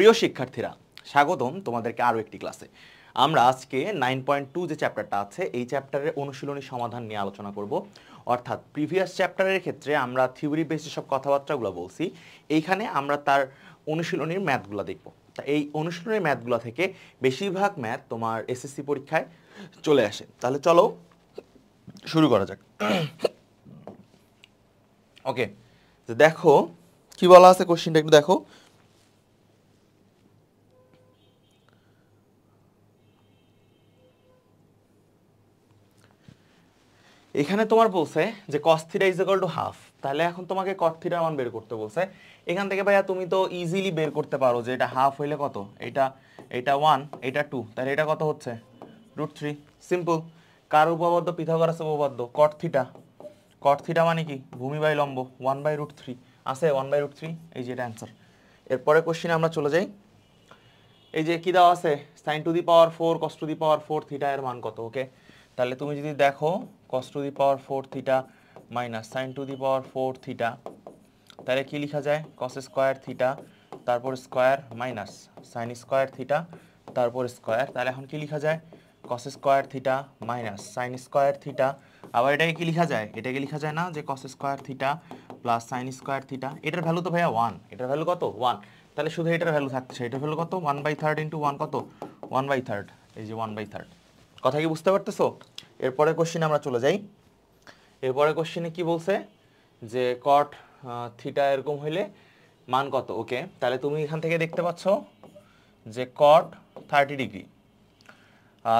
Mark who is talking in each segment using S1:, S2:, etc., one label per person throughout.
S1: প্রিয় শিক্ষার্থীরা স্বাগতম তোমাদেরকে আরও একটি ক্লাসে আমরা আজকে নাইন পয়েন্ট টু যে চ্যাপ্টারটা আছে এই চ্যাপ্টারের অনুশীলনী সমাধান নিয়ে আলোচনা করব অর্থাৎ প্রিভিয়াস চ্যাপ্টারের ক্ষেত্রে আমরা থিওরি বেস যেসব কথাবার্তাগুলো বলছি এইখানে আমরা তার অনুশীলনীর ম্যাথগুলো দেখব তা এই অনুশীলনীর ম্যাথগুলো থেকে বেশিরভাগ ম্যাথ তোমার এসএসসি পরীক্ষায় চলে আসে তাহলে চলো শুরু করা যাক ওকে দেখো কি বলা আছে কোশ্চিনটা একটু দেখো এখানে তোমার বলছে যে cos theta is equal to half তাহলে এখন তোমাকে থিটা মান বের করতে বলছে এখান থেকে ভাইয়া তুমি তো ইজিলি বের করতে পারো যে এটা হাফ হইলে কত এটা এটা ওয়ান এটা টু তাহলে এটা কত হচ্ছে রুট থ্রি সিম্পল কার উপপাদ্য আছে উপবদ্ধ কট থিটা কট থিটা মানে কি ভূমি বাই লম্ব ওয়ান বাই রুট থ্রি আছে ওয়ান বাই রুট থ্রি এই যে এটা অ্যান্সার এরপরে কোশ্চিনে আমরা চলে যাই এই যে কী দেওয়া আছে sine to the power four cos to the power four theta এর মান কত ওকে তাহলে তুমি যদি দেখো cos to the power four theta minus sine to the power four theta তাহলে কি লেখা যায় কস স্কোয়ার থিটা তারপর square minus sine square theta তারপর স্কোয়ার তাহলে এখন কি লেখা যায় cos square theta minus sine square theta আবার এটাকে কি লেখা যায় এটাকে লেখা যায় না যে cos square theta plus sine square theta এটার ভ্যালু তো ভাইয়া ওয়ান এটার ভ্যালু কত ওয়ান তাহলে শুধু এটার ভ্যালু থাকছে এটার ভ্যালু কত one by third into one কত ওয়ান বাই থার্ড এই যে ওয়ান বাই থার্ড কথা কি বুঝতে পারতেছো এরপরে কোশ্চিনে আমরা চলে যাই এরপরে কোশ্চিনে কি বলছে যে কট থিটা এরকম হইলে মান কত ওকে তাহলে তুমি এখান থেকে দেখতে পাচ্ছ যে কট থার্টি ডিগ্রি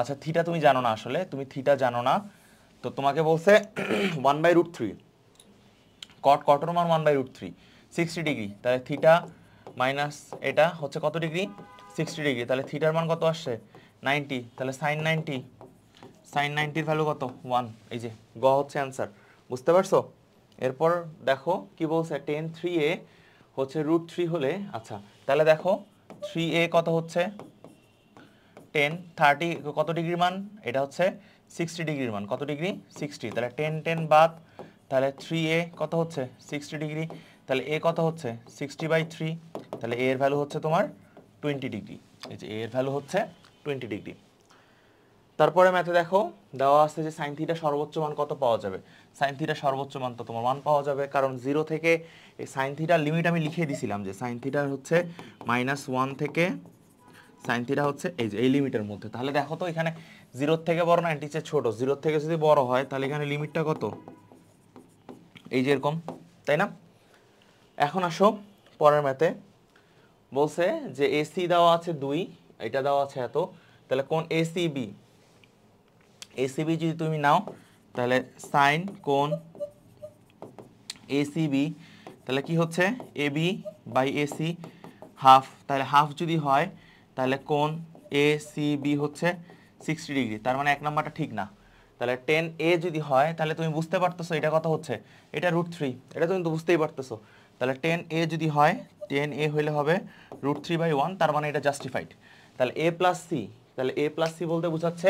S1: আচ্ছা থিটা তুমি জানো না আসলে তুমি থিটা জানো না তো তোমাকে বলছে one by root three cot কটর মান one by root three sixty degree তাহলে থিটা মাইনাস এটা হচ্ছে কত ডিগ্রি সিক্সটি ডিগ্রি তাহলে থিটার মান কত আসছে নাইনটি তাহলে সাইন নাইনটি সাইন নাইনটির ভ্যালু কত ওয়ান এই যে গ হচ্ছে অ্যান্সার বুঝতে পারছো এরপর দেখো কি বলছে টেন থ্রি এ হচ্ছে রুট থ্রি হলে আচ্ছা তাহলে দেখো থ্রি এ কত হচ্ছে টেন থার্টি কত ডিগ্রি মান এটা হচ্ছে সিক্সটি ডিগ্রির মান কত ডিগ্রি সিক্সটি তাহলে টেন টেন বাদ তাহলে থ্রি এ কত হচ্ছে সিক্সটি ডিগ্রি তাহলে এ কত হচ্ছে সিক্সটি বাই থ্রি তাহলে এর ভ্যালু হচ্ছে তোমার টোয়েন্টি ডিগ্রি এই যে এ এর ভ্যালু হচ্ছে টোয়েন্টি ডিগ্রি তারপরে ম্যাথে দেখো দেওয়া আছে যে সাইন থিটা সর্বোচ্চ মান কত পাওয়া যাবে সাইন থিটা সর্বোচ্চ মান তো তোমার মান পাওয়া যাবে কারণ জিরো থেকে এই সাইন থিটার লিমিট আমি লিখে দিছিলাম যে সাইন থিটার হচ্ছে মাইনাস ওয়ান থেকে সাইন থিটা হচ্ছে এই যে এই লিমিটের মধ্যে তাহলে দেখো তো এখানে জিরোর থেকে বড় না টিচার ছোট জিরোর থেকে যদি বড় হয় তাহলে এখানে লিমিটটা কত এই যে এরকম তাই না এখন আসো পরের ম্যাথে বলছে যে এসি দেওয়া আছে দুই এটা দেওয়া আছে এত তাহলে কোন এসিবি এসিবি যদি তুমি নাও তাহলে সাইন কোন এসিবি তাহলে কি হচ্ছে এবি বাই এসি হাফ তাহলে হাফ যদি হয় তাহলে কোন এসিবি হচ্ছে সিক্সটি ডিগ্রি তার মানে এক নাম্বারটা ঠিক না তাহলে টেন এ যদি হয় তাহলে তুমি বুঝতে পারতেছো এটা কথা হচ্ছে এটা রুট থ্রি এটা তুমি তো বুঝতেই পারতেছো তাহলে টেন এ যদি হয় টেন এ হইলে হবে রুট থ্রি বাই ওয়ান তার মানে এটা জাস্টিফাইড তাহলে এ প্লাস সি তাহলে এ প্লাস সি বলতে বোঝাচ্ছে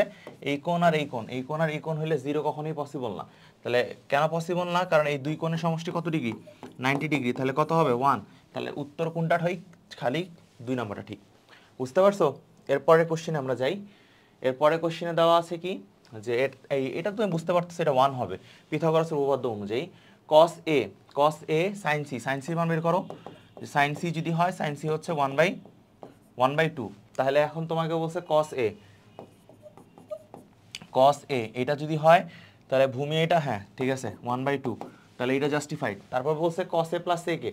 S1: এই কোণ আর এই কোণ এই কোণ আর এই কোণ হলে জিরো কখনোই পসিবল না তাহলে কেন পসিবল না কারণ এই দুই কোণের সমষ্টি কত ডিগ্রি নাইনটি ডিগ্রি তাহলে কত হবে ওয়ান তাহলে উত্তর কোনটা ঠিক খালি দুই নম্বরটা ঠিক বুঝতে পারছো এরপরের কোশ্চেনে আমরা যাই এরপরের কোশ্চেনে দেওয়া আছে কি যে এই এটা তুমি বুঝতে পারতেছো এটা ওয়ান হবে পিথাগোরাসের উপপাদ্য অনুযায়ী cos A cos A sine C sine C মান বের করো সাইন সি যদি হয় সাইন সি হচ্ছে one by one by two তাহলে এখন তোমাকে বলছে কস এ কস এ এটা যদি হয় তাহলে ভূমি এটা হ্যাঁ ঠিক আছে ওয়ান বাই টু তাহলে এটা জাস্টিফাইড তারপর বলছে কস এ প্লাস সে কে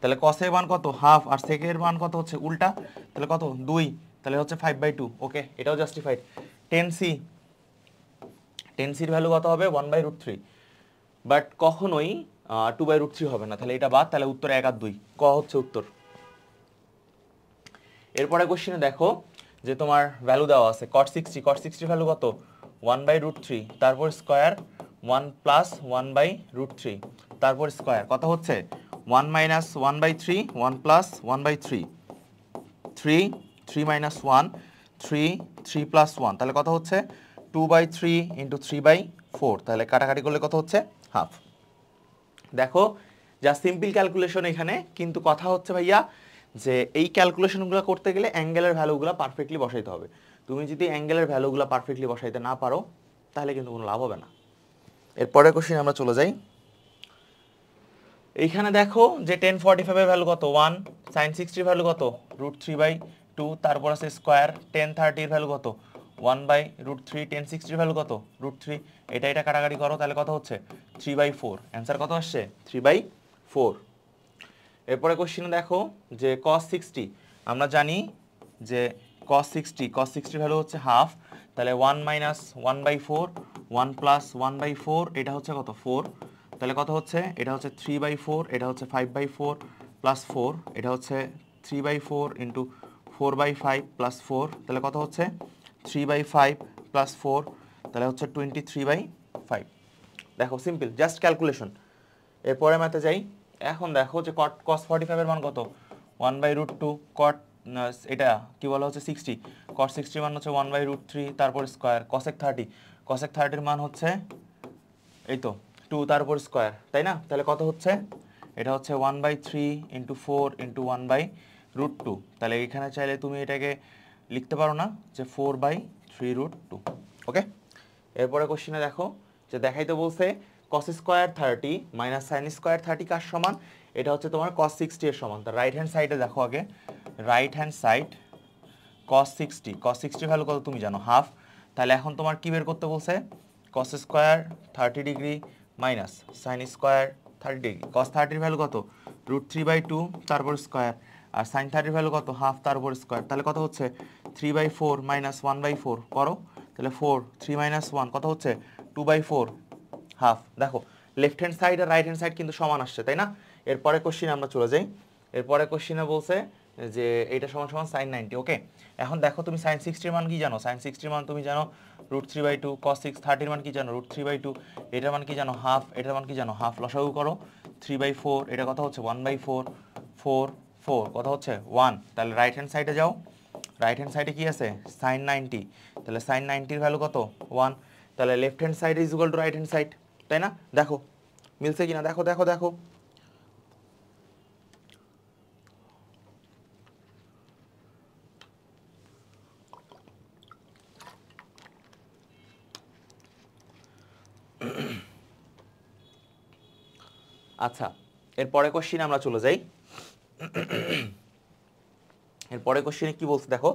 S1: তাহলে এ মান কত হাফ আর সেকের মান কত হচ্ছে উল্টা তাহলে কত দুই তাহলে হচ্ছে ফাইভ বাই টু ওকে এটাও জাস্টিফাইড টেন সি টেন সির ভ্যালু কত হবে one by root three but কখনোই টু বাই রুট থ্রি হবে না তাহলে এটা বাদ তাহলে উত্তর এক আর দুই ক হচ্ছে উত্তর এরপরে কোশ্চিনে দেখো যে তোমার ভ্যালু দেওয়া আছে কট সিক্সটি কট সিক্সটির ভ্যালু কত ওয়ান বাই রুট থ্রি তারপর square one plus one by root three তারপর স্কোয়ার কত হচ্ছে one minus one by three one plus one by three three three minus one three three plus one তাহলে কথা হচ্ছে two by three into three by four তাহলে কাটাকাটি করলে কত হচ্ছে হাফ দেখো যা সিম্পল ক্যালকুলেশন এখানে কিন্তু কথা হচ্ছে ভাইয়া যে এই ক্যালকুলেশনগুলো করতে গেলে অ্যাঙ্গেলের ভ্যালুগুলো পারফেক্টলি বসাইতে হবে তুমি যদি অ্যাঙ্গেলের ভ্যালুগুলো পারফেক্টলি বসাইতে না পারো তাহলে কিন্তু কোনো লাভ হবে না এরপরের কোশ্চিন আমরা চলে যাই এইখানে দেখো যে টেন ফর্টি ফাইভের ভ্যালু কত ওয়ান সাইন সিক্সটির ভ্যালু কত রুট থ্রি বাই টু তারপর আছে স্কোয়ার টেন থার্টির ভ্যালু কত one by root three tan সিক্সটির ভ্যালু কত রুট থ্রি এটা এটা কাটাকাটি করো তাহলে কত হচ্ছে থ্রি বাই ফোর অ্যান্সার কত আসছে থ্রি বাই ফোর এরপরে কোশ্চিনে দেখো যে কস সিক্সটি আমরা জানি যে cos sixty cos sixty value হচ্ছে হাফ তাহলে one minus one by four one plus one by four এটা হচ্ছে কত ফোর তাহলে কত হচ্ছে এটা হচ্ছে থ্রি বাই ফোর এটা হচ্ছে five by four plus four এটা হচ্ছে three by four into four by five plus four তাহলে কত হচ্ছে three by five plus four তাহলে হচ্ছে টোয়েন্টি থ্রি বাই ফাইভ দেখো সিম্পল জাস্ট ক্যালকুলেশন এরপরে ম্যাথে যাই এখন দেখো যে কট কস ফর্টি ফাইভের মান কত one by root two cot এটা কি বলা হচ্ছে সিক্সটি কট সিক্সটি মান হচ্ছে ওয়ান বাই রুট থ্রি তারপর স্কোয়ার কসেক থার্টি কসেক থার্টির মান হচ্ছে এই তো টু তারপর স্কোয়ার তাই না তাহলে কত হচ্ছে এটা হচ্ছে one by three into four into one by root two তাহলে এখানে চাইলে তুমি এটাকে লিখতে পারো না যে four by three root two okay এরপরে কোশ্চিনে দেখো যে দেখাইতে বলছে cos square thirty minus sine square thirty কার সমান এটা হচ্ছে তোমার কস সিক্সটি এর সমান তার রাইট হ্যান্ড সাইডে দেখো আগে right hand side cos sixty cos sixty value কত তুমি জানো হাফ তাহলে এখন তোমার কী বের করতে বলছে cos square thirty degree minus sine square thirty degree cos থার্টির ভ্যালু কত রুট থ্রি বাই টু তারপর স্কোয়ার আর সাইন থার্টির ভ্যালু কত হাফ তারপর স্কোয়ার তাহলে কত হচ্ছে three by four minus one by four করো তাহলে ফোর থ্রি মাইনাস ওয়ান কত হচ্ছে টু বাই ফোর হাফ দেখো লেফট হ্যান্ড সাইড আর রাইট হ্যান্ড সাইড কিন্তু সমান আসছে তাই না এরপরে কোশ্চিনে আমরা চলে যাই এরপরে কোশ্চিনে বলছে যে এটা সমান সমান সাইন নাইনটি ওকে এখন দেখো তুমি সাইন সিক্সটির মান কি জানো সাইন সিক্সটির মান তুমি জানো root three by two cos six থার্টির মান কি জানো রুট থ্রি বাই টু এটার মান কি জানো হাফ এটার মান কি জানো হাফ লসাগু করো থ্রি বাই ফোর এটা কথা হচ্ছে one by four four four কথা হচ্ছে ওয়ান তাহলে রাইট হ্যান্ড সাইডে যাও রাইট হ্যান্ড সাইডে কি আছে সাইন নাইনটি তাহলে সাইন নাইনটির ভ্যালু কত ওয়ান তাহলে left hand side is equal to right hand side তাই না দেখো মিলছে কিনা দেখো দেখো দেখো আচ্ছা এরপরে কোশ্চিনে আমরা চলে যাই এরপরে কোশ্চিনে কি বলছে দেখো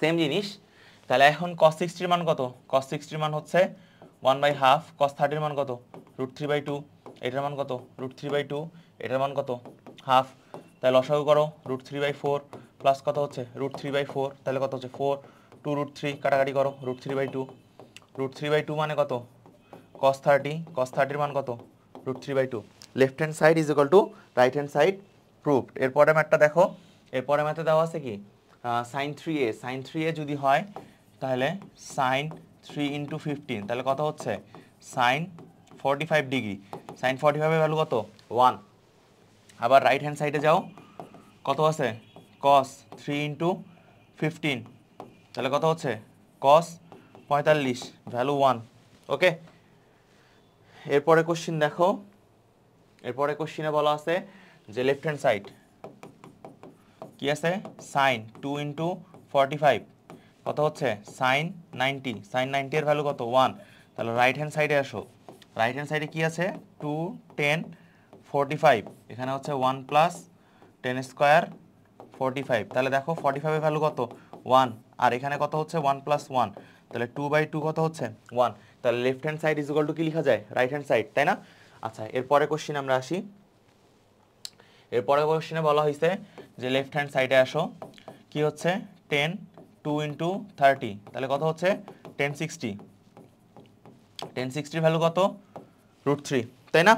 S1: সেম জিনিস তাহলে এখন কস সিক্সটির মান কত কস সিক্সটির মান হচ্ছে ওয়ান বাই হাফ কস থার্টির মান কত রুট থ্রি বাই টু এটার মান কত রুট থ্রি বাই টু এটার মান কত হাফ তাই লসাগু করো root three by four plus কত হচ্ছে রুট থ্রি বাই ফোর তাহলে কত হচ্ছে ফোর টু রুট থ্রি কাটাকাটি করো root three by two root three by two মানে কত কস থার্টি কস থার্টির মান কত root three by two left hand side is equal to right hand side proved এরপরে ম্যাথটা দেখো এরপরে ম্যাথে দেওয়া আছে কি sine three A sine three A যদি হয় তাহলে সাইন থ্রি ইন্টু ফিফটিন তাহলে কত হচ্ছে sine forty five degree sine forty ফাইভের ভ্যালু কত ওয়ান আবার রাইট হ্যান্ড সাইডে যাও কত আছে কস থ্রি ইন্টু ফিফটিন তাহলে কত হচ্ছে কস পঁয়তাল্লিশ ভ্যালু ওয়ান ওকে এরপরে কোশ্চিন দেখো এরপরে কোশ্চিনে বলা আছে যে লেফট হ্যান্ড সাইড কী আছে sine two into forty five কত হচ্ছে sine ninety sine ninety value কত ওয়ান তাহলে রাইট হ্যান্ড সাইডে আসো রাইট হ্যান্ড সাইডে কি আছে টু টেন ফোরটি ফাইভ এখানে হচ্ছে one plus tan square forty five তাহলে দেখো ফোরটি ফাইভের ভ্যালু কত ওয়ান আর এখানে কত হচ্ছে ওয়ান প্লাস ওয়ান তাহলে টু বাই টু কত হচ্ছে ওয়ান তাহলে left hand side is equal to কি লিখা যায় রাইট হ্যান্ড সাইড তাই না আচ্ছা এরপরে কোশ্চিন আমরা আসি এরপরে কোশ্চিনে বলা হয়েছে যে লেফট হ্যান্ড সাইডে আসো কি হচ্ছে টেন টু ইন্টু থার্টি তাহলে কত হচ্ছে টেন সিক্সটি টেন সিক্সটির ভ্যালু কত রুট থ্রি তাই না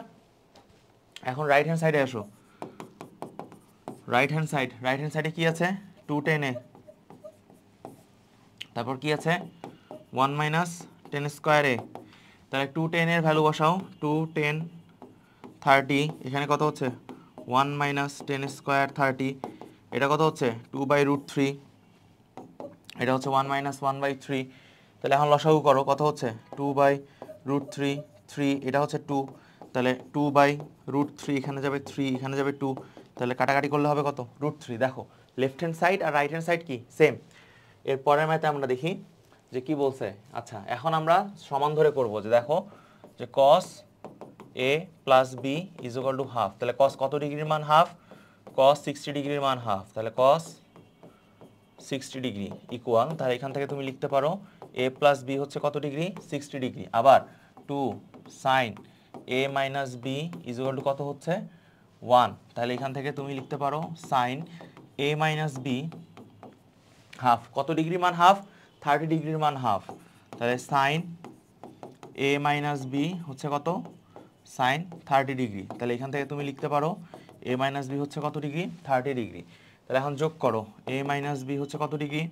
S1: এখন রাইট হ্যান্ড সাইডে আসো right hand side right hand সাইডে কি আছে টু টেন এ তারপর কি আছে ওয়ান মাইনাস টেন স্কোয়ারে তাহলে টু টেনের ভ্যালু বসাও টু টেন থার্টি এখানে কত হচ্ছে one minus tan square thirty এটা কত হচ্ছে টু বাই রুট থ্রি এটা হচ্ছে one minus one by three তাহলে এখন লসাগু করো কত হচ্ছে two by root three three এটা হচ্ছে টু তাহলে টু বাই রুট থ্রি এখানে যাবে থ্রি এখানে যাবে টু তাহলে কাটাকাটি করলে হবে কত রুট থ্রি দেখো লেফট হ্যান্ড সাইড আর রাইট হ্যান্ড সাইড কি সেম এর পরের ম্যাথে আমরা দেখি যে কি বলছে আচ্ছা এখন আমরা সমান ধরে করব যে দেখো যে cos A plus B is equal to half তাহলে কস কত ডিগ্রির মান হাফ কস সিক্সটি ডিগ্রির মান হাফ তাহলে কস সিক্সটি ডিগ্রি ইকুয়াল তাহলে এখান থেকে তুমি লিখতে পারো এ প্লাস বি হচ্ছে কত ডিগ্রি সিক্সটি ডিগ্রি আবার two sine A minus B is two কত হচ্ছে ওয়ান তাহলে এখান থেকে তুমি লিখতে পারো sine A minus B half কত ডিগ্রি মান হাফ থার্টি ডিগ্রির মান হাফ তাহলে সাইন এ মাইনাস বি হচ্ছে কত সাইন থার্টি ডিগ্রি তাহলে এখান থেকে তুমি লিখতে পারো এ মাইনাস বি হচ্ছে কত ডিগ্রি থার্টি ডিগ্রি তাহলে এখন যোগ করো এ মাইনাস বি হচ্ছে কত ডিগ্রি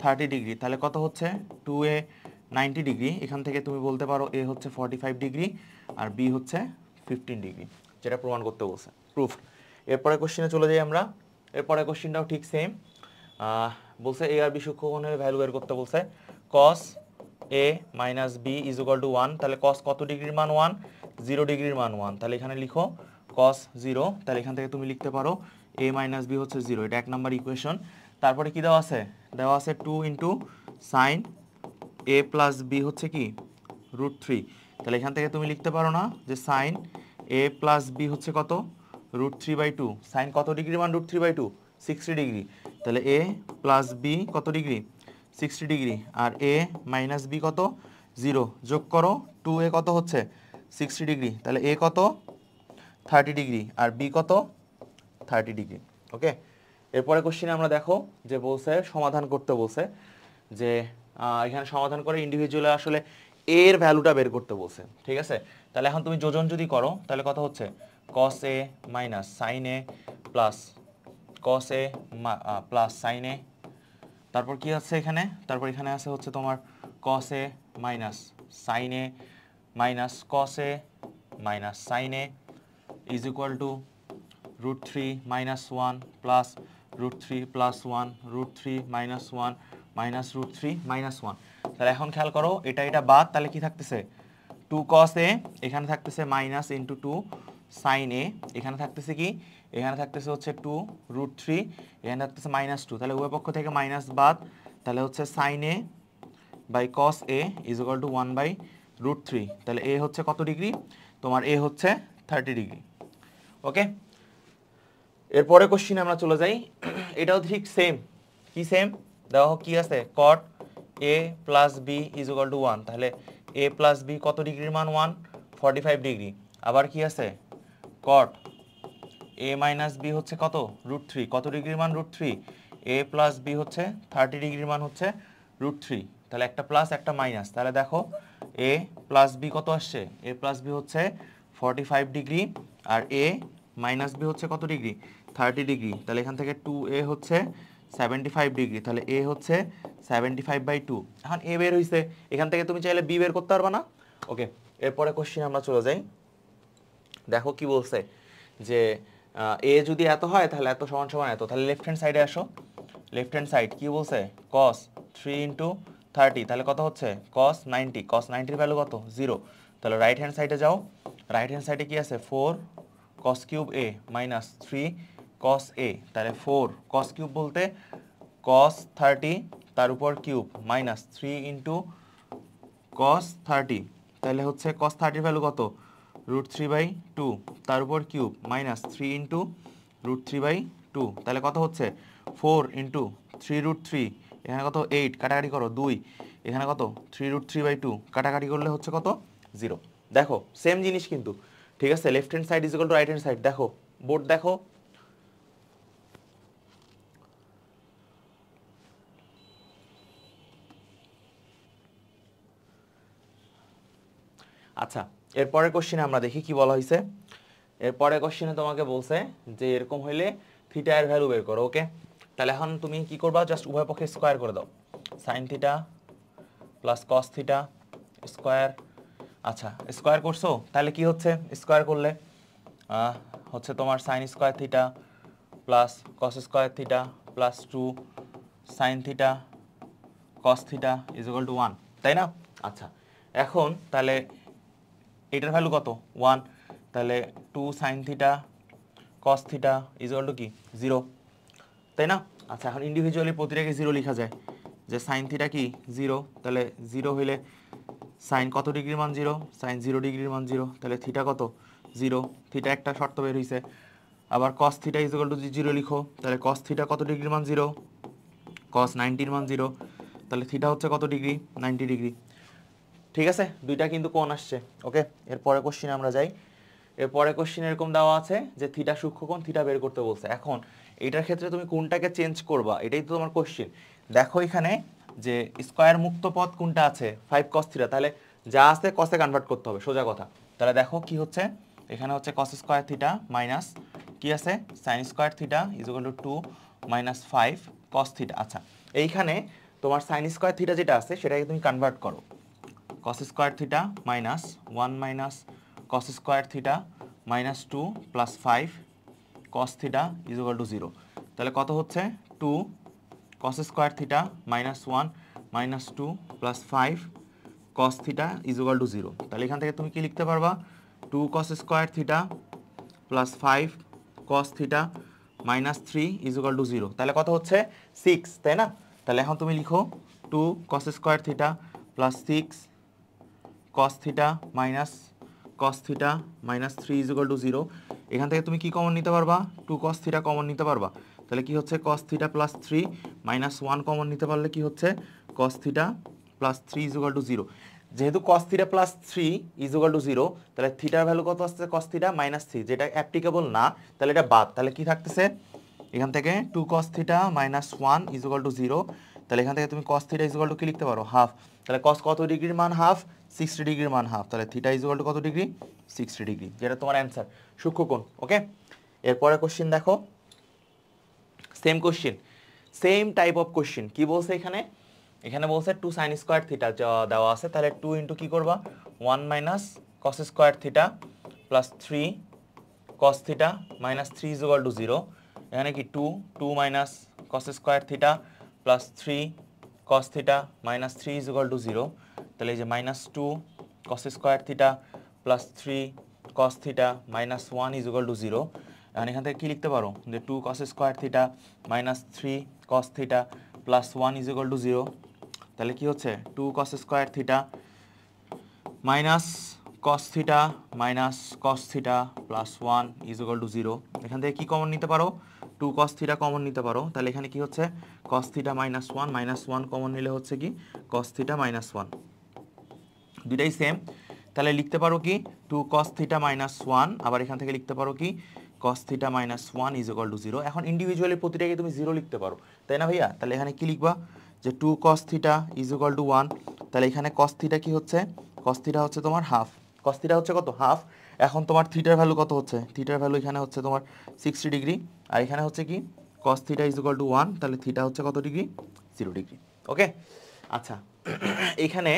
S1: থার্টি ডিগ্রি তাহলে কত হচ্ছে টু এ নাইনটি ডিগ্রি এখান থেকে তুমি বলতে পারো এ হচ্ছে ফর্টি ফাইভ ডিগ্রি আর বি হচ্ছে ফিফটিন ডিগ্রি যেটা প্রমাণ করতে বলছে প্রুফ এরপরে কোশ্চেনে চলে যাই আমরা এরপরে কোশ্চেনটাও ঠিক সেম বলছে এ আর বি সূক্ষ্মকোণের ভ্যালু বের করতে বলছে cos A minus B is equal to one তাহলে কস কত ডিগ্রির মান ওয়ান জিরো ডিগ্রির মান ওয়ান তাহলে এখানে লিখো কস জিরো তাহলে এখান থেকে তুমি লিখতে পারো এ মাইনাস বি হচ্ছে জিরো এটা এক নম্বর ইকুয়েশন তারপরে কি দেওয়া আছে দেওয়া আছে two into sine A plus B হচ্ছে কি রুট থ্রি তাহলে এখান থেকে তুমি লিখতে পারো না যে সাইন এ প্লাস বি হচ্ছে কত root three by two sine কত ডিগ্রি মান root three by two sixty degree তাহলে এ প্লাস বি কত ডিগ্রি সিক্সটি ডিগ্রি আর এ মাইনাস বি কত জিরো যোগ করো টু এ কত হচ্ছে সিক্সটি ডিগ্রি তাহলে এ কত থার্টি ডিগ্রি আর বি কত থার্টি ডিগ্রি ওকে এরপরে কোশ্চিনে আমরা দেখো যে বলছে সমাধান করতে বলছে যে এখানে সমাধান করে ইন্ডিভিজুয়াল আসলে এর ভ্যালুটা বের করতে বলছে ঠিক আছে তাহলে এখন তুমি যোজন যদি করো তাহলে কথা হচ্ছে cos A minus sine A plus cos A plus sine A তারপর কি আছে এখানে তারপর এখানে আছে হচ্ছে তোমার cos A minus sine A minus cos A minus sine A is equal to root 3 minus 1 plus root 3 plus 1 root 3 minus 1 minus root 3 minus 1 তাহলে এখন খেয়াল করো এটা এটা বাদ তাহলে কি থাকতেছে 2 cos a এখানে থাকতেছে মাইনাস into 2 sin a এখানে থাকতেছে কি এখানে থাকতেছে হচ্ছে 2 root 3 এখানে থাকতেছে মাইনাস 2 তাহলে উভয় পক্ষ থেকে মাইনাস বাদ তাহলে হচ্ছে sin a by cos a is equal to 1 by root 3 তাহলে a হচ্ছে কত ডিগ্রি তোমার a হচ্ছে 30 ডিগ্রি ওকে এরপরে কোশ্চিনে আমরা চলে যাই এটাও ঠিক সেম কি সেম দেখো কি আছে cot A plus B is equal to one তাহলে এ প্লাস বি কত ডিগ্রির মান ওয়ান ফর্টি ফাইভ ডিগ্রি আবার কি আছে কট এ মাইনাস বি হচ্ছে কত রুট থ্রি কত ডিগ্রির মান root three A plus B হচ্ছে থার্টি ডিগ্রির মান হচ্ছে রুট থ্রি তাহলে একটা প্লাস একটা মাইনাস তাহলে দেখো এ প্লাস বি কত আসছে এ প্লাস বি হচ্ছে ফর্টি ফাইভ ডিগ্রি আর এ মাইনাস বি হচ্ছে কত ডিগ্রি থার্টি ডিগ্রি তাহলে এখান থেকে টু এ হচ্ছে সেভেন্টি ফাইভ ডিগ্রি তাহলে এ হচ্ছে সেভেন্টি ফাইভ বাই টু এখন এ বের হয়েছে এখান থেকে তুমি চাইলে বি বের করতে পারবে না ওকে এরপরে কোশ্চিন আমরা চলে যাই দেখো কি বলছে যে এ যদি এত হয় তাহলে এত সমান সমান এত তাহলে লেফট হ্যান্ড সাইডে আসো লেফট হ্যান্ড সাইড কি বলছে কস থ্রি ইন্টু থার্টি তাহলে কত হচ্ছে কস নাইনটি কস নাইনটির ভ্যালু কত জিরো তাহলে রাইট হ্যান্ড সাইডে যাও রাইট হ্যান্ড সাইডে কি আছে four cos cube A minus three cos A তাহলে ফোর কস কিউব বলতে কস থার্টি তার উপর cube minus three into cos thirty তাহলে হচ্ছে কস থার্টির ভ্যালু কত রুট থ্রি বাই টু তার উপর cube minus three into root three by two তাহলে কত হচ্ছে four into three root three এখানে কত এইট কাটাকাটি করো দুই এখানে কত three root three by two কাটাকাটি করলে হচ্ছে কত জিরো দেখো সেম জিনিস কিন্তু ঠিক আছে left hand side is equal to right hand side দেখো বোর্ড দেখো আচ্ছা এরপরের কোশ্চেনে আমরা দেখি কি বলা হয়েছে এরপরের কোশ্চিনে তোমাকে বলছে যে এরকম হইলে থিটা এর ভ্যালু বের করো ওকে তাহলে এখন তুমি কি করবা জাস্ট উভয় পক্ষে স্কোয়ার করে দাও sine theta plus cos theta square আচ্ছা স্কোয়ার করছো তাহলে কি হচ্ছে স্কোয়ার করলে হচ্ছে তোমার sine square theta plus cos square theta plus two sine theta cos theta is equal to one তাই না আচ্ছা এখন তাহলে এটার ভ্যালু কত ওয়ান তাহলে two sine theta cos theta is equal to কি জিরো তাই না আচ্ছা এখন ইন্ডিভিজুয়ালি প্রতিটাকে জিরো লিখা যায় যে সাইন থিটা কি জিরো তাহলে জিরো হইলে সাইন কত ডিগ্রির মান জিরো সাইন জিরো ডিগ্রির মান জিরো তাহলে থিটা কত জিরো থিটা একটা শর্ত বের হয়েছে আবার cos theta is to zero লিখো তাহলে কস থিটা কত ডিগ্রির মান জিরো কস নাইনটির মান জিরো তাহলে থিটা হচ্ছে কত ডিগ্রি নাইনটি ডিগ্রি ঠিক আছে দুইটা কিন্তু কোন আসছে ওকে এরপরে কোশ্চিনে আমরা যাই এরপরে কোশ্চিন এরকম দেওয়া আছে যে থিটা সূক্ষ্মকোণ থিটা বের করতে বলছে এখন এটার ক্ষেত্রে তুমি কোনটাকে চেঞ্জ করবা এটাই তো তোমার কোশ্চিন দেখো এখানে যে স্কোয়ার মুক্ত পথ কোনটা আছে ফাইভ কস থিটা তাহলে যা আছে কসে কনভার্ট করতে হবে সোজা কথা তাহলে দেখো কি হচ্ছে এখানে হচ্ছে কস স্কোয়ার থিটা মাইনাস কি আছে sine square theta is equal to two minus five cos theta আচ্ছা এইখানে তোমার সাইন স্কোয়ার থিটা যেটা আছে সেটাকে তুমি কনভার্ট করো cos square theta minus 1 minus cos square theta minus 2 plus 5 cos theta is equal to 0 তাহলে কত হচ্ছে 2 cos square theta minus 1 minus 2 plus 5 cos theta is equal to 0 তাহলে এখান থেকে তুমি কি লিখতে পারবা 2 cos square theta plus 5 cos theta minus 3 is equal to 0 তাহলে কত হচ্ছে 6 তাই না তাহলে এখন তুমি লিখো 2 cos square theta plus 6 cos theta minus cos theta minus three is equal to zero এখান থেকে তুমি কি কমন নিতে পারবা টু কস থিটা কমন নিতে পারবা তাহলে কি হচ্ছে cos theta plus three minus one common নিতে পারলে কি হচ্ছে cos theta plus three is equal to zero যেহেতু cos theta plus three is equal to zero তাহলে থিটার ভ্যালু কত আসছে কস থিটা মাইনাস থ্রি যেটা অ্যাপ্লিকেবল না তাহলে এটা বাদ তাহলে কি থাকতেছে এখান থেকে two cos theta minus one is equal to zero তাহলে এখান থেকে তুমি কস থিটা ইজিক্যাল টু কি লিখতে পারো হাফ তাহলে কস কত ডিগ্রির মান হাফ সিক্সটি ডিগ্রির মান হাফ তাহলে থিটা ইজুয়াল টু কত ডিগ্রি সিক্সটি ডিগ্রি যেটা তোমার অ্যান্সার সূক্ষ্মকোণ ওকে এরপরে কোশ্চিন দেখো same question same type of question কী বলছে এখানে এখানে বলছে টু সাইন স্কোয়ার থিটা দেওয়া আছে তাহলে টু ইন্টু কী করবা one minus cos square theta plus three cos theta minus three equal to zero এখানে কি two two minus cos square theta plus three cos theta minus three equal to zero তাহলে এই যে minus two cos square theta plus three cos theta minus one is equal to zero এখন এখান থেকে কী লিখতে পারো যে two cos square theta minus three cos theta plus one is equal to zero তাহলে কী হচ্ছে two cos square theta minus cos theta minus cos theta plus one is equal to zero এখান থেকে কী কমন নিতে পারো two cos theta common নিতে পারো তাহলে এখানে কি হচ্ছে cos theta minus one minus one common নিলে হচ্ছে কি কস থিটা মাইনাস ওয়ান দুইটাই সেম তাহলে লিখতে পারো কি two cos theta minus one আবার এখান থেকে লিখতে পারো কি cos theta minus one is equal to zero এখন ইন্ডিভিজুয়ালি প্রতিটাকে তুমি জিরো লিখতে পারো তাই না ভাইয়া তাহলে এখানে কি লিখবা যে two cos theta is equal to one তাহলে এখানে কস থিটা কি হচ্ছে কস থিটা হচ্ছে তোমার হাফ কস থিটা হচ্ছে কত হাফ এখন তোমার থিটার ভ্যালু কত হচ্ছে থিটার ভ্যালু এখানে হচ্ছে তোমার সিক্সটি ডিগ্রি আর এখানে হচ্ছে কি cos theta is equal to one তাহলে থিটা হচ্ছে কত ডিগ্রি জিরো ডিগ্রি ওকে আচ্ছা এখানে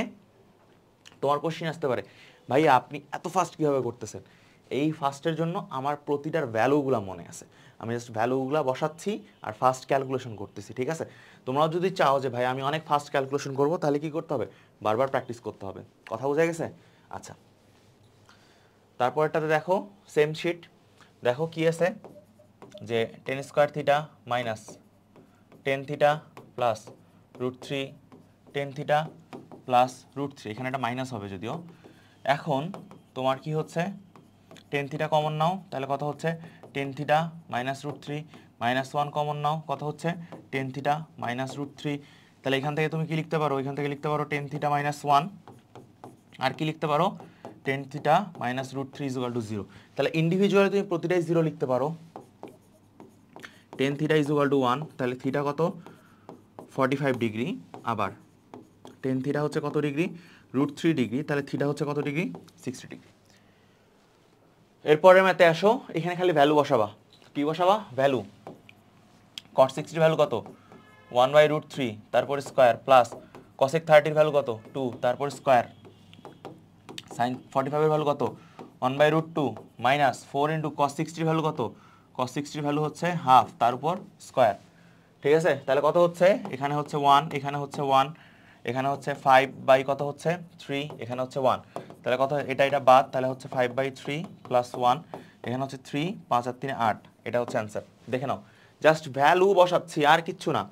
S1: তোমার কোশ্চেন আসতে পারে ভাই আপনি এত ফাস্ট কীভাবে করতেছেন এই ফাস্টের জন্য আমার প্রতিটার ভ্যালুগুলো মনে আছে আমি জাস্ট ভ্যালুগুলো বসাচ্ছি আর ফাস্ট ক্যালকুলেশন করতেছি ঠিক আছে তোমরাও যদি চাও যে ভাই আমি অনেক ফাস্ট ক্যালকুলেশন করব তাহলে কি করতে হবে বারবার প্র্যাকটিস করতে হবে কথা বোঝা গেছে আচ্ছা তারপরটাতে দেখো সেম শিট দেখো কি আছে যে tan square theta minus tan theta plus root three tan theta plus root three এখানে একটা মাইনাস হবে যদিও এখন তোমার কি হচ্ছে টেন থিটা কমন নাও তাহলে কথা হচ্ছে tan theta minus root three minus one common নাও কথা হচ্ছে tan theta minus root three তাহলে এখান থেকে তুমি কি লিখতে পারো এখান থেকে লিখতে পারো টেন থিটা মাইনাস ওয়ান আর কি লিখতে পারো tan theta minus root three equal to zero তাহলে ইন্ডিভিজুয়ালি তুমি প্রতিটাই জিরো লিখতে পারো tan theta equal to one তাহলে থিটা কত ফর্টি ফাইভ ডিগ্রি আবার টেন থিটা হচ্ছে কত ডিগ্রি রুট থ্রি ডিগ্রি তাহলে থিটা হচ্ছে কত ডিগ্রি সিক্সটি ডিগ্রি এরপরে ম্যাথে আসো এখানে খালি ভ্যালু বসাবা কি বসাবা ভ্যালু কট সিক্সটির ভ্যালু কত ওয়ান বাই রুট থ্রি তারপরে স্কোয়ার প্লাস কসেক থার্টির ভ্যালু কত টু তারপরে স্কোয়ার সাইন ফর্টি ফাইভের ভ্যালু কত one by root two minus four into cos সিক্সটির ভ্যালু কত কস সিক্সটির ভ্যালু হচ্ছে হাফ তার উপর স্কোয়ার ঠিক আছে তাহলে কত হচ্ছে এখানে হচ্ছে ওয়ান এখানে হচ্ছে ওয়ান এখানে হচ্ছে ফাইভ বাই কত হচ্ছে থ্রি এখানে হচ্ছে ওয়ান তাহলে কত এটা এটা বাদ তাহলে হচ্ছে five by three plus one এখানে হচ্ছে থ্রি পাঁচ আর তিন আট এটা হচ্ছে অ্যান্সার দেখে নাও জাস্ট ভ্যালু বসাচ্ছি আর কিচ্ছু না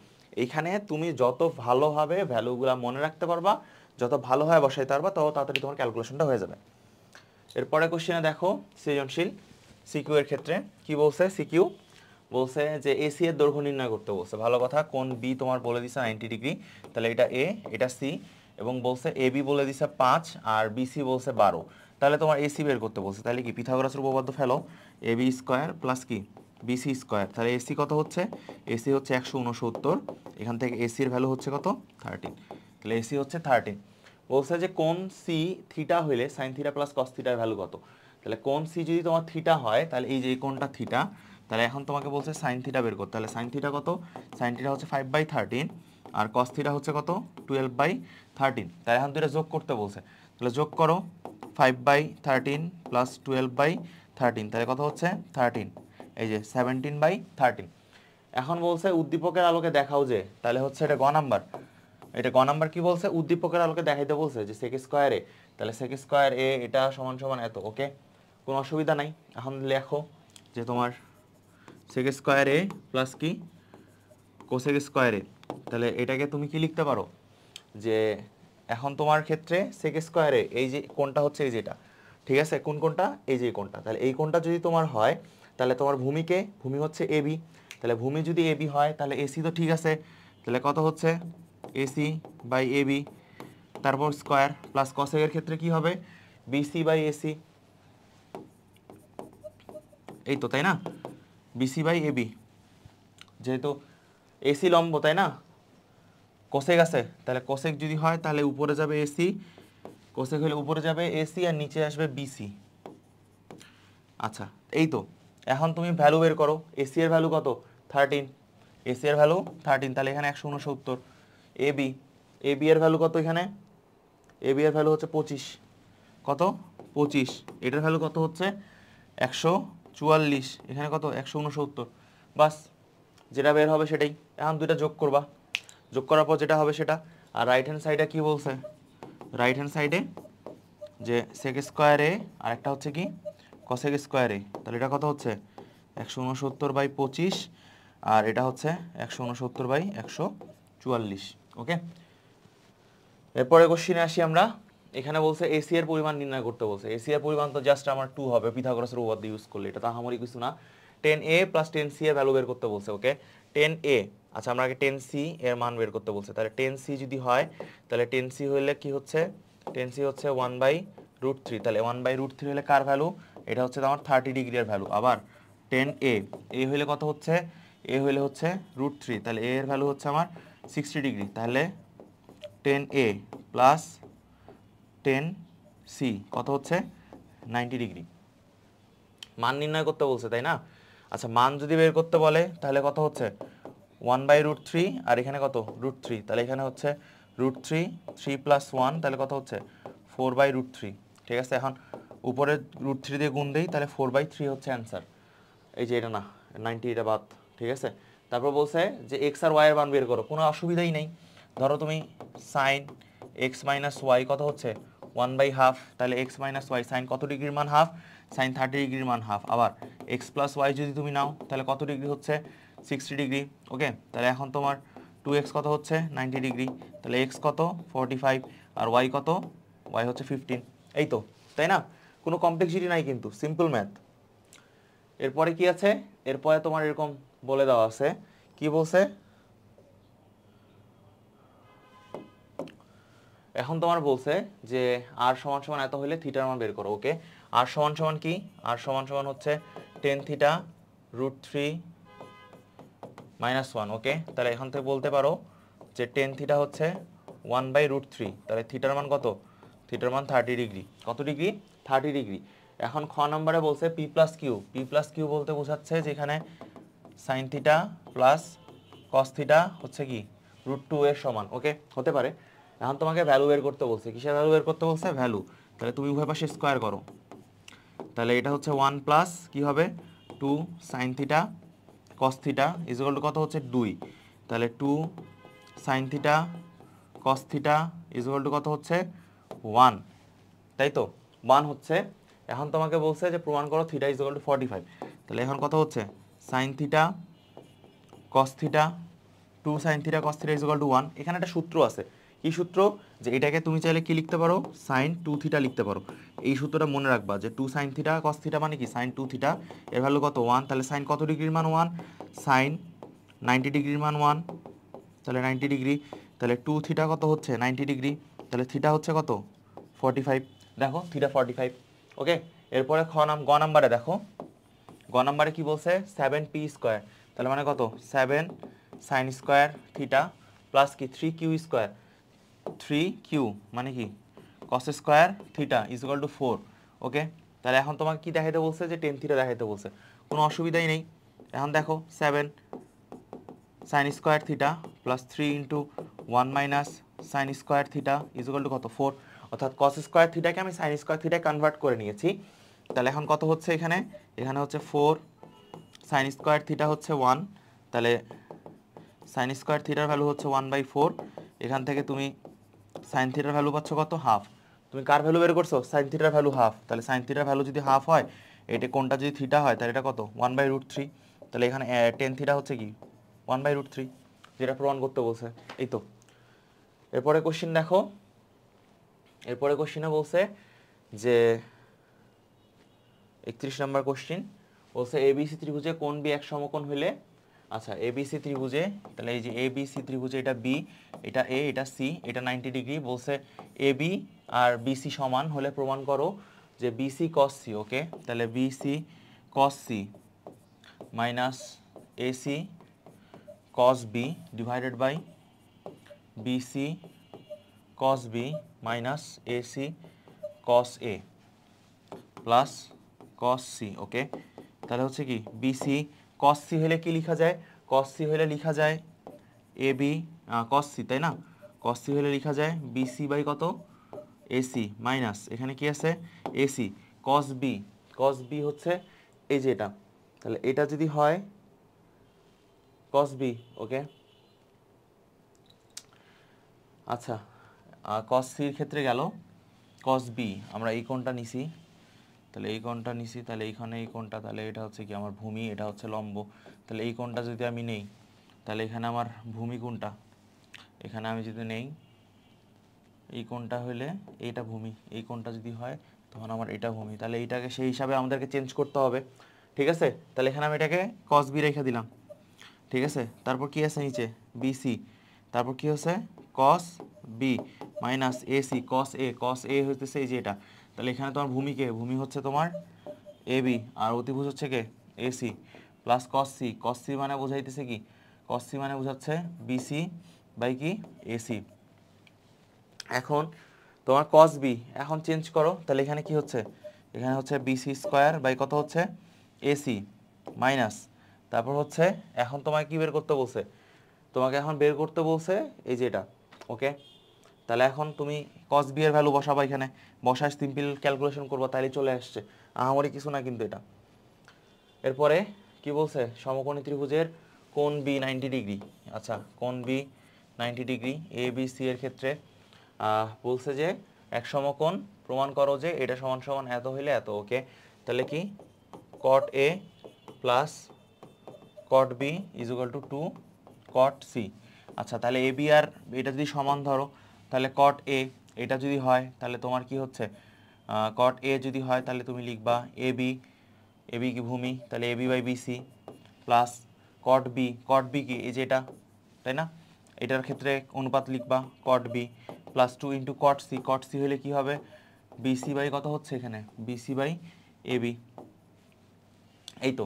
S1: এখানে তুমি যত ভালোভাবে ভ্যালুগুলো মনে রাখতে পারবা যত ভালোভাবে বসাইতে পারবা তত তাড়াতাড়ি তোমার ক্যালকুলেশনটা হয়ে যাবে এরপরে কোশ্চেনে দেখো সৃজনশীল সিকিউ এর ক্ষেত্রে কি বলছে সিকিউ বলছে যে এসি এর দৈর্ঘ্য নির্ণয় করতে বলছে ভালো কথা কোন বি তোমার বলে দিছে নাইনটি ডিগ্রি তাহলে এটা এ এটা সি এবং বলছে এ বি বলে দিছে পাঁচ আর বি সি বলছে বারো তাহলে তোমার এসি বের করতে বলছে তাহলে কি পিথাগোরাসের উপপাদ্য ফেলো এ বি স্কোয়ার প্লাস কি বিসি স্কোয়ার তাহলে এসি কত হচ্ছে এসি হচ্ছে একশো উনসত্তর এখান থেকে এসির ভ্যালু হচ্ছে কত থার্টিন তাহলে এসি হচ্ছে থার্টিন বলছে যে কোন সি থিটা হইলে সাইন থিটা প্লাস কস থিটার ভ্যালু কত তাহলে কোন সি যদি তোমার থিটা হয় তাহলে এই যে কোনটা থিটা তাহলে এখন তোমাকে বলছে সাইন থিটা বের করতে তাহলে সাইন থিটা কত সাইন থিটা হচ্ছে ফাইভ বাই থার্টিন আর কস থিটা হচ্ছে কত টুয়েলভ বাই থার্টিন তাহলে এখন দুইটা যোগ করতে বলছে তাহলে যোগ করো five by thirteen plus twelve by thirteen তাহলে কত হচ্ছে থার্টিন এই যে সেভেন্টিন বাই থার্টিন এখন বলছে উদ্দীপকের আলোকে দেখাও যে তাহলে হচ্ছে এটা গ নাম্বার এটা গ নাম্বার কি বলছে উদ্দীপকের আলোকে দেখাইতে বলছে যে সেকে স্কোয়ারে তাহলে সেকে স্কোয়ার এ এটা সমান সমান এত ওকে কোনো অসুবিধা নাই এখন লেখো যে তোমার সেক স্কোয়ার এ প্লাস কি কোসেক স্কোয়ার এ তাহলে এটাকে তুমি কি লিখতে পারো যে এখন তোমার ক্ষেত্রে সেক স্কোয়ারে এই যে কোনটা হচ্ছে এই যেটা ঠিক আছে কোন কোনটা এই যে কোনটা তাহলে এই কোনটা যদি তোমার হয় তাহলে তোমার ভূমিকে ভূমি হচ্ছে এবি তাহলে ভূমি যদি এবি হয় তাহলে এসি তো ঠিক আছে তাহলে কত হচ্ছে এসি বাই এবি তারপর স্কোয়ার প্লাস কসেকের ক্ষেত্রে কি হবে বিসি বাই এসি এই তো তাই না বিসি বাই এবি যেহেতু এসি লম্ব তাই না কোসেক আছে তাহলে কোসেক যদি হয় তাহলে উপরে যাবে এসি কোসেক হলে উপরে যাবে এসি আর নিচে আসবে বিসি আচ্ছা এই তো এখন তুমি ভ্যালু বের করো এসি এর ভ্যালু কত থার্টিন এসি এর ভ্যালু থার্টিন তাহলে এখানে একশো উনসত্তর এবি বি এ বি এর ভ্যালু কত এখানে এ বি এর ভ্যালু হচ্ছে পঁচিশ কত পঁচিশ এটার ভ্যালু কত হচ্ছে একশো চুয়াল্লিশ এখানে কত একশো উনসত্তর বাস যেটা বের হবে সেটাই এখন দুইটা যোগ করবা যোগ করার পর যেটা হবে সেটা আর রাইট হ্যান্ড সাইডে কি বলছে রাইট হ্যান্ড সাইডে যে সেক স্কোয়ারে আর একটা হচ্ছে কি কসেক স্কোয়ারে তাহলে এটা কত হচ্ছে একশো উনসত্তর বাই পঁচিশ আর এটা হচ্ছে একশো উনসত্তর বাই একশো চুয়াল্লিশ ওকে এরপরে কোশ্চিনে আসি আমরা এখানে বলছে এসি এর পরিমাণ নির্ণয় করতে বলছে এসি এর পরিমাণ তো জাস্ট আমার টু হবে পিথাগোরাসের উপপাদ্য ইউজ করলে এটা তো আমারই কিছু না tan A plus tan C এর ভ্যালু বের করতে বলছে ওকে টেন এ আচ্ছা আমরা আগে টেন সি এর মান বের করতে বলছে তাহলে টেন সি যদি হয় তাহলে টেন সি হইলে কি হচ্ছে টেন সি হচ্ছে ওয়ান বাই রুট থ্রি তাহলে ওয়ান বাই রুট থ্রি হলে কার ভ্যালু এটা হচ্ছে আমার থার্টি ডিগ্রির ভ্যালু আবার টেন এ এ হইলে কত হচ্ছে এ হইলে হচ্ছে রুট থ্রি তাহলে এ এর ভ্যালু হচ্ছে আমার সিক্সটি ডিগ্রি তাহলে tan A plus tan C কত হচ্ছে নাইনটি ডিগ্রি মান নির্ণয় করতে বলছে তাই না আচ্ছা মান যদি বের করতে বলে তাহলে কত হচ্ছে ওয়ান বাই রুট থ্রি আর এখানে কত রুট থ্রি তাহলে এখানে হচ্ছে root three three plus one তাহলে কত হচ্ছে ফোর বাই রুট থ্রি ঠিক আছে এখন উপরে রুট থ্রি দিয়ে গুণ দিই তাহলে ফোর বাই থ্রি হচ্ছে অ্যান্সার এই যে এটা না নাইনটি এটা বাদ ঠিক আছে তারপর বলছে যে এক্স আর ওয়াইয়ের মান বের করো কোনো অসুবিধাই নেই ধরো তুমি সাইন এক্স মাইনাস ওয়াই কত হচ্ছে ওয়ান বাই হাফ তাহলে এক্স মাইনাস ওয়াই সাইন কত ডিগ্রির মান হাফ সাইন থার্টি ডিগ্রির মান হাফ আবার এক্স প্লাস ওয়াই যদি তুমি নাও তাহলে কত ডিগ্রি হচ্ছে সিক্সটি ডিগ্রি ওকে তাহলে এখন তোমার টু এক্স কত হচ্ছে নাইনটি ডিগ্রি তাহলে এক্স কত ফোরটি ফাইভ আর ওয়াই কত ওয়াই হচ্ছে ফিফটিন এই তো তাই না কোনো কমপ্লেক্সিটি নাই কিন্তু সিম্পল ম্যাথ এরপরে কি আছে এরপরে তোমার এরকম বলে দেওয়া আছে কি বলছে এখন তোমার বলছে যে আর সমান সমান এত হলে থিটার মান বের করো ওকে আর সমান সমান কি আর সমান সমান হচ্ছে tan theta root three minus one okay তাহলে এখান থেকে বলতে পারো যে টেন থিটা হচ্ছে ওয়ান বাই রুট থ্রি তাহলে থিটার মান কত থিটার মান থার্টি ডিগ্রি কত ডিগ্রি থার্টি ডিগ্রি এখন খ নম্বরে বলছে P plus Q P plus Q বলতে বোঝাচ্ছে যেখানে sine theta plus cos theta হচ্ছে কি রুট টু এর সমান ওকে হতে পারে এখন তোমাকে ভ্যালু বের করতে বলছে কিসের ভ্যালু বের করতে বলছে ভ্যালু তাহলে তুমি উভয় পাশে স্কোয়ার করো তাহলে এটা হচ্ছে ওয়ান প্লাস কী হবে two sine theta cos theta is equal কত হচ্ছে দুই তাহলে two sine theta cos theta is equal কত হচ্ছে ওয়ান তাই তো ওয়ান হচ্ছে এখন তোমাকে বলছে যে প্রমাণ করো theta is equal to forty five তাহলে এখন কত হচ্ছে sine theta cos theta two sine theta cos theta is equal to one এখানে একটা সূত্র আছে কি সূত্র যে এটাকে তুমি চাইলে কি লিখতে পারো সাইন টু থিটা লিখতে পারো এই সূত্রটা মনে রাখবা যে two sine theta cos theta মানে কি সাইন টু থিটা এর ভ্যালু কত ওয়ান তাহলে সাইন কত ডিগ্রির মান ওয়ান সাইন নাইনটি ডিগ্রির মান ওয়ান তাহলে নাইনটি ডিগ্রি তাহলে টু থিটা কত হচ্ছে নাইনটি ডিগ্রি তাহলে থিটা হচ্ছে কত ফর্টি ফাইভ দেখো থিটা ফর্টি ফাইভ ওকে এরপরে খ নাম গ নাম্বারে দেখো গ নাম্বারে কি বলছে সেভেন পি স্কোয়ার তাহলে মানে কত seven sine square theta plus কি three Q square three Q মানে কি cos square theta is equal to four okay তাহলে এখন তোমাকে কি দেখাইতে বলছে যে টেন থিটা দেখাইতে বলছে কোনো অসুবিধাই নেই এখন দেখো seven sine square theta plus three into one minus sine square theta is equal to কত ফোর অর্থাৎ কস স্কোয়ার থিটাকে আমি সাইন স্কোয়ার থিটায় কনভার্ট করে নিয়েছি তাহলে এখন কত হচ্ছে এখানে এখানে হচ্ছে ফোর সাইন স্কোয়ার থিটা হচ্ছে ওয়ান তাহলে সাইন স্কোয়ার থিটার ভ্যালু হচ্ছে ওয়ান বাই ফোর এখান থেকে তুমি সাইন থিটার ভ্যালু পাচ্ছ কত হাফ তুমি কার ভ্যালু বের করছো সাইন থিটার ভ্যালু হাফ তাহলে সাইন থিটার ভ্যালু যদি হাফ হয় এটা কোনটা যদি থিটা হয় তাহলে এটা কত ওয়ান বাই রুট থ্রি তাহলে এখানে টেন থিটা হচ্ছে কি ওয়ান বাই রুট থ্রি যেটা প্রমাণ করতে বলছে এই তো এরপরে কোশ্চিন দেখো এরপরে কোশ্চিনে বলছে যে একত্রিশ নম্বর কোশ্চিন বলছে এবিসি ত্রিভুজে কোন বি এক সমকোণ হলে আচ্ছা এবিসি ত্রিভুজে তাহলে এই যে এবিসি ত্রিভুজে এটা বি এটা এ এটা সি এটা নাইনটি ডিগ্রি বলছে এবি আর বিসি সমান হলে প্রমাণ করো যে বিসি কস সি ওকে তাহলে BC cos C minus AC cos B divided by BC cos B minus AC cos A plus cos C okay তাহলে হচ্ছে কি বিসি কস সি হলে কি লেখা যায় কস সি হলে লিখা যায় এ বি কস সি তাই না কস সি হলে লিখা যায় বিসি বাই কত এসি মাইনাস এখানে কি আছে AC cos B cos B হচ্ছে এই যে এটা তাহলে এটা যদি হয় কস বি ওকে আচ্ছা কস সির ক্ষেত্রে গেল কস বি আমরা এই কোনটা নিছি তাহলে এই কোণটা নিছি তাহলে এইখানে এই কোণটা তাহলে এটা হচ্ছে কি আমার ভূমি এটা হচ্ছে লম্ব তাহলে এই কোণটা যদি আমি নেই তাহলে এখানে আমার ভূমি কোণটা এখানে আমি যদি নেই এই কোণটা হলে এইটা ভূমি এই কোণটা যদি হয় তখন আমার এটা ভূমি তাহলে এইটাকে সেই হিসাবে আমাদেরকে চেঞ্জ করতে হবে ঠিক আছে তাহলে এখানে আমি এটাকে কস বি রেখে দিলাম ঠিক আছে তারপর কি আছে নিচে বিসি তারপর কি হচ্ছে cos B minus AC cos A cos A হইতেছে এই যে এটা তাহলে এখানে তোমার ভূমি কে ভূমি হচ্ছে তোমার এ বি আর অতিভুজ হচ্ছে কে AC plus cos C cos C মানে বোঝাইতেছে কি কস সি মানে বোঝাচ্ছে বিসি বাই কি এসি এখন তোমার কস বি এখন চেঞ্জ করো তাহলে এখানে কি হচ্ছে এখানে হচ্ছে বিসি স্কোয়ার বাই কত হচ্ছে এসি মাইনাস তারপর হচ্ছে এখন তোমায় কি বের করতে বলছে তোমাকে এখন বের করতে বলছে এই যে এটা ওকে তাহলে এখন তুমি কস বি এর ভ্যালু বসাবা এখানে বসায় সিম্পল ক্যালকুলেশন করবা তাহলে চলে আসছে আহামরি কিছু না কিন্তু এটা এরপরে কি বলছে সমকোণী ত্রিভুজের কোণ বি নাইনটি ডিগ্রি আচ্ছা কোণ B ninety degree A B C এর ক্ষেত্রে বলছে যে এক সমকোণ প্রমাণ করো যে এটা সমান সমান এত হইলে এত ওকে তাহলে কি cot A plus cot B is equal to two cot C আচ্ছা তাহলে এ বি আর এটা যদি সমান ধরো তাহলে কট এ এটা যদি হয় তাহলে তোমার কি হচ্ছে কট এ যদি হয় তাহলে তুমি লিখবা এ বি এ বি কি ভূমি তাহলে A B by BC plus cot B cot B কি এই যে এটা তাই না এটার ক্ষেত্রে অনুপাত লিখবা cot B plus two into cot C cot C হলে কি হবে বিসি বাই কত হচ্ছে এখানে বিসি বাই এ বি এই তো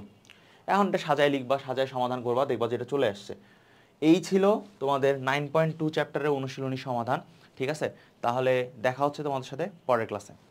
S1: এখন এটা সাজায় লিখবা সাজায় সমাধান করবা দেখবা যেটা চলে আসছে এই ছিল তোমাদের নাইন পয়েন্ট টু চ্যাপ্টারের অনুশীলনী সমাধান ঠিক আছে তাহলে দেখা হচ্ছে তোমাদের সাথে পরের ক্লাসে